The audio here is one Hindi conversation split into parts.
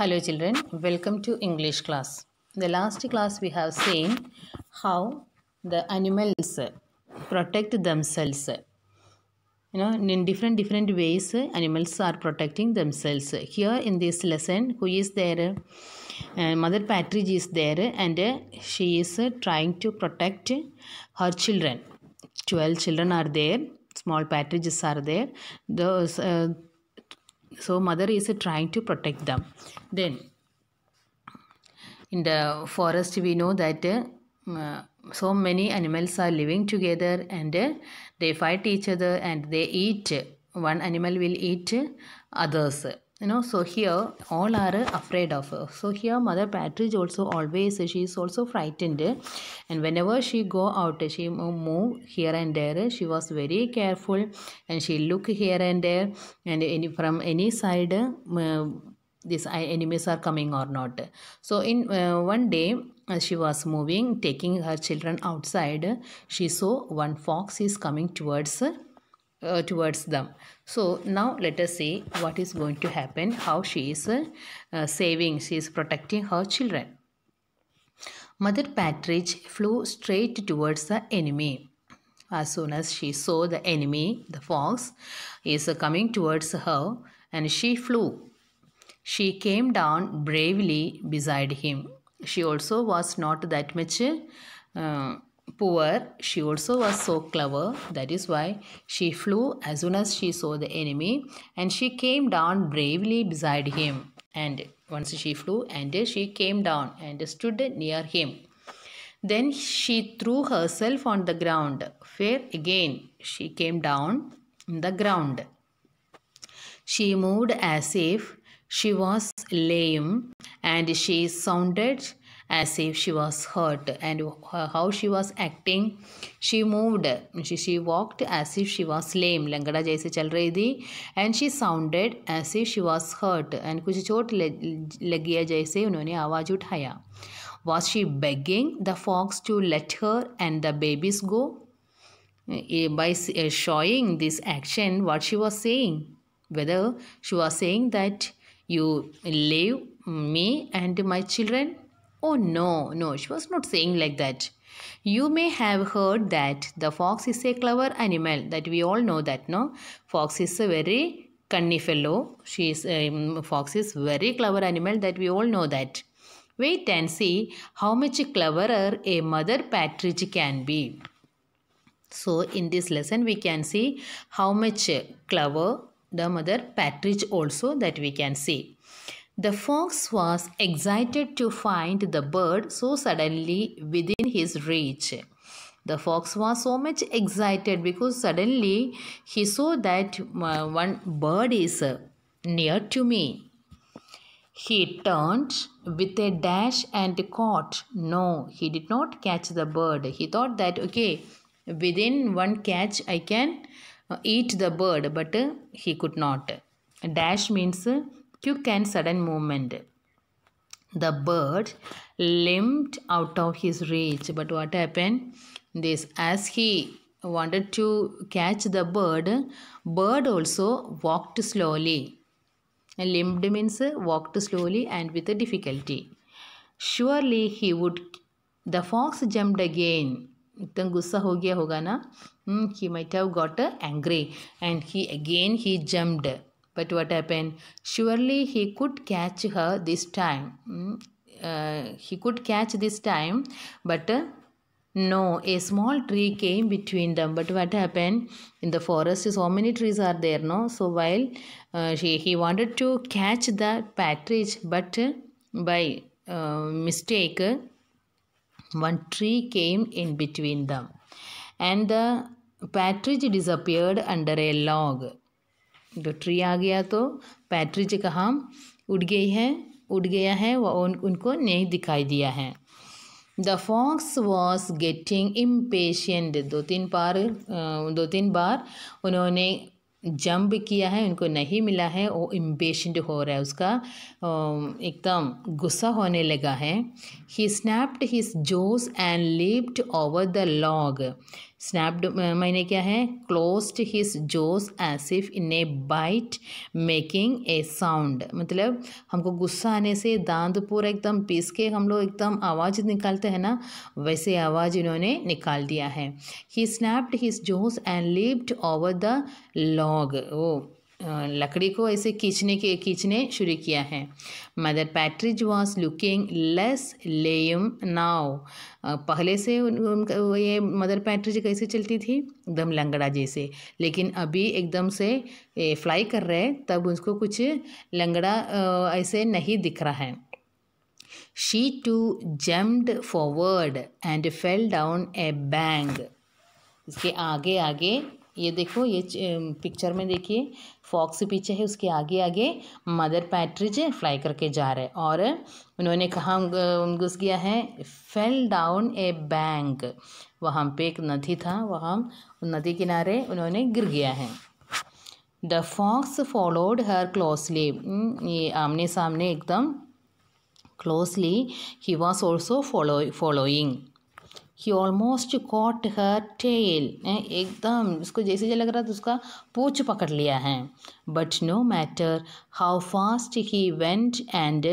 Hello children, welcome to English class. In the last class we have seen how the animals protect themselves. You know, in different different ways animals are protecting themselves. Here in this lesson, who is there? Uh, Mother Partridge is there and uh, she is uh, trying to protect her children. 12 children are there small partridges are there those uh, so mother is trying to protect them then in the forest we know that uh, so many animals are living together and uh, they fight each other and they eat one animal will eat others you know so here all are afraid of her so here mother patridge also always she is also frightened and whenever she go out she move here and there she was very careful and she look here and there and any from any side uh, these enemies are coming or not so in uh, one day as she was moving taking her children outside she saw one fox is coming towards her uh, towards them so now let us see what is going to happen how she is uh, saving she is protecting her children mother partridge flew straight towards the enemy as soon as she saw the enemy the fox is coming towards her and she flew she came down bravely beside him she also was not that much uh, poor, she also was so clever. That is why she flew as soon as she saw the enemy and she came down bravely beside him. And once she flew and she came down and stood near him. Then she threw herself on the ground, where again she came down in the ground. She moved as if she was lame and she sounded as if she was hurt and how she was acting she moved she, she walked as if she was lame लंगड़ा jaise chal rahi thi, and she sounded as if she was hurt, and कुछ चोट लगी है जैसे उन्होंने आवाज़ उठाया Was she begging the fox to let her and the babies go? Eh, by eh, showing this action what she was saying whether she was saying that you leave me and my children Oh, no, no, she was not saying like that. You may have heard that the fox is a clever animal, that we all know that, no? Fox is a very cunning fellow. She is, um, fox is very clever animal, that we all know that. Wait and see how much cleverer a mother partridge can be. So, in this lesson, we can see how much clever the mother partridge also that we can see. The fox was excited to find the bird so suddenly within his reach. The fox was so much excited because suddenly he saw that uh, one bird is uh, near to me. He turned with a dash and caught. No, he did not catch the bird. He thought that, okay, within one catch I can uh, eat the bird, but he could not. Dash means quick and sudden movement. The bird limped out of his reach. But what happened? This as he wanted to catch the bird, bird also walked slowly. Limped means walked slowly and with difficulty. Surely he would. The fox jumped again. He might हो गया होगा ना hmm, He again he jumped. But what happened? Surely he could catch her this time. Hmm? Uh, he could catch this time, but uh, no, a small tree came between them. But what happened? In the forest, so many trees are there, no? So while uh, she, he wanted to catch the partridge, but uh, by uh, mistake, one tree came in between them. And the partridge disappeared under a log. तो ट्री आ गया तो पैट्रिज का हम उड़ गई है उड़ गया है वह उन, उनको नहीं दिखाई दिया है the fox was getting impatient दो तीन बार दो तीन बार उन्होंने जंप किया है उनको नहीं मिला है वो इम्पेशेंट हो रहा है उसका एकदम गुस्सा होने लगा है he snapped his jaws and leapt over the log snapped uh, मैंने क्या है closed his jaws as if in a bite making a sound मतलब हमको गुस्सा आने से दांत पूरा एकदम पीस के हम लोग एकदम आवाज़ निकालते हैं ना वैसे आवाज़ इन्होंने निकाल दिया है he snapped his jaws and leapt over the log ओ लकड़ी को ऐसे खींचने के खींचने शुरू किया है mother partridge was looking less lame now पहले से उन, उन, ये मदर पैट्रिज कैसे चलती थी एकदम लंगड़ा जैसे लेकिन अभी एकदम से फ्लाई कर रहे तब उसको कुछ लंगड़ा ऐसे नहीं दिख रहा है she too jumped forward and fell down a bang इसके आगे आगे ये देखो ये पिक्चर में देखिए फॉक्स पीछे है उसके आगे आगे मदर पैट्रिज फ्लाई करके जा रहे और उन्होंने कहाँ घुस गया है फेल डाउन ए बैंक वहाँ पे एक नदी था वहाँ नदी किनारे उन्होंने गिर गया है the fox followed her closely ये आमने सामने एकदम closely he was also follow following he almost caught her tail एकदम उसको जैसे जैसे लग रहा था उसका पूछ पकड़ लिया है but no matter how fast he went and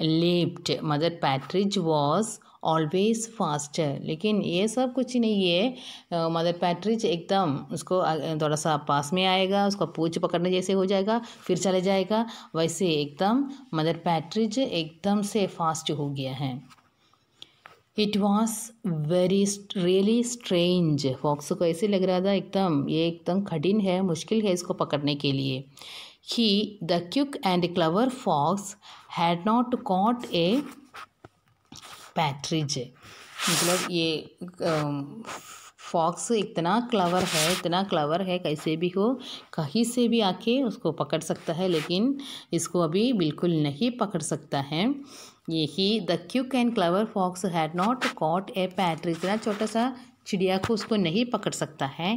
leaped mother partridge was always fast लेकिन ये सब कुछ नहीं है मदर पैट्रिज एकदम उसको थोड़ा सा पास में आएगा उसका पूछ पकड़ने जैसे हो जाएगा फिर चले जाएगा वैसे एकदम मदर पैट्रिज एकदम से फास्ट हो गया है it was very really strange fox को ऐसे लग रहा था एकदम ये एकदम कठिन है मुश्किल है इसको पकड़ने के लिए ही the quick and clever fox had not caught a partridge मतलब ये फॉक्स um, इतना क्लवर है इतना क्लवर है कैसे भी हो कहीं से भी आके उसको पकड़ सकता है लेकिन इसको अभी बिल्कुल नहीं पकड़ सकता है ये ही the quick and clever fox had not caught a partridge इतना छोटा सा चिड़िया को उसको नहीं पकड़ सकता है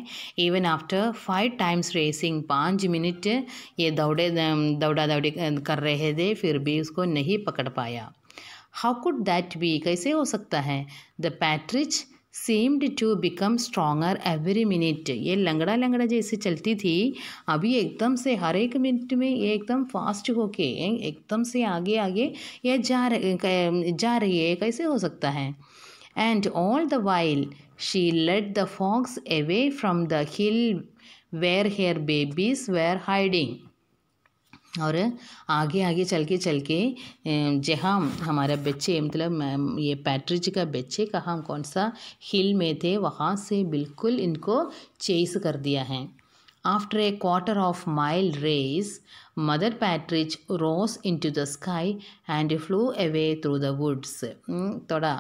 even after five times racing पाँच मिनट ये दौड़े दौड़ा दौड़ी कर रहे थे फिर भी उसको नहीं पकड़ पाया हाउ कुड दैट बी कैसे हो सकता है the partridge seemed to become stronger every minute ये लंगड़ा लंगड़ा जैसे चलती थी अभी एकदम से हर एक मिनट में ये एकदम फास्ट होके एकदम से आगे आगे ये जा रही जा रही है कैसे हो सकता है and all the while she led the fox away from the hill where her babies were hiding और आगे आगे चल के चल के जहाँ हमारा बच्चे मतलब ये पैट्रिज का बच्चे कहाँ कौन सा हिल में थे वहाँ से बिल्कुल इनको चेस कर दिया है after a quarter of mile race mother partridge rose into the sky and flew away through the woods थोड़ा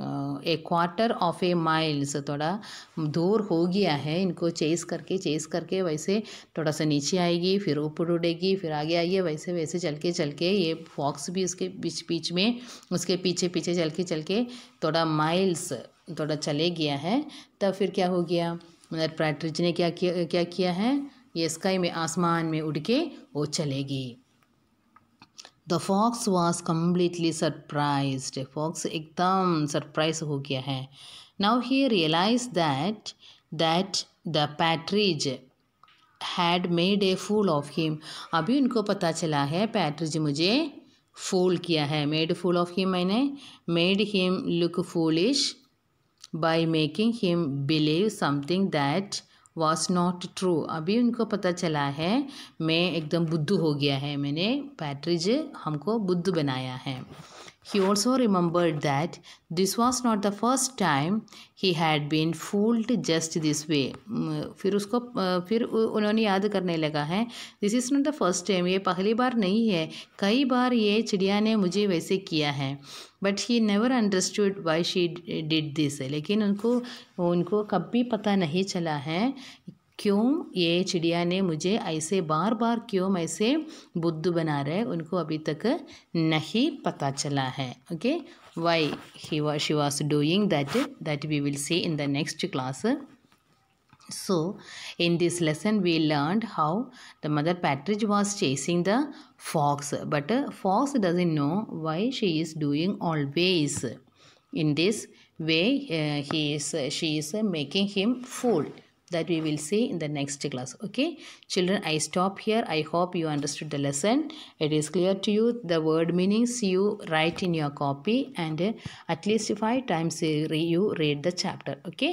a quarter of a miles थोड़ा दूर हो गया है इनको चेस करके चेस करके वैसे थोड़ा सा नीचे आएगी फिर ऊपर उड़ेगी फिर आगे आइए वैसे वैसे चल के चल के ये फॉक्स भी उसके बीच बीच में उसके पीछे पीछे चल के चल के थोड़ा माइल्स थोड़ा चले गया है तब फिर क्या हो गया मतलब प्रैट्रिज ने क्या किया क्या किया है ये स्काई में आसमान में उड़ के वो चलेगी the fox was completely surprise fox एकदम सरप्राइज हो गया है now he realize that that the partridge had made a fool of him अभी उनको पता चला है पैट्रिज मुझे फूल किया है मेड फूल ऑफ हिम मैंने made him look foolish by making him believe something that was not true अभी उनको पता चला है मैं एकदम बुद्ध हो गया है मैंने पैट्रिज हमको बुद्ध बनाया है He also remembered that this was not the first time he had been fooled just this way. Mm, फिर उसको फिर उन्होंने याद करने लगा है this is not the first time ये पहली बार नहीं है कई बार ये चिड़िया ने मुझे वैसे किया है but he never understood why she did this लेकिन उनको उनको कभी पता नहीं चला है क्यों ये चिड़िया ने मुझे ऐसे बार बार क्यों ऐसे बुद्ध बना रहे उनको अभी तक नहीं पता चला है ओके वाई ही वा she was doing that that we will see in the next class So, in this lesson, we learned how the mother partridge was chasing the fox, but uh, fox doesn't know why she is doing always. In this way, uh, he is uh, she is making him fool. that we will see in the next class okay children i stop here i hope you understood the lesson it is clear to you the word meanings you write in your copy and uh, at least five times uh, you read the chapter okay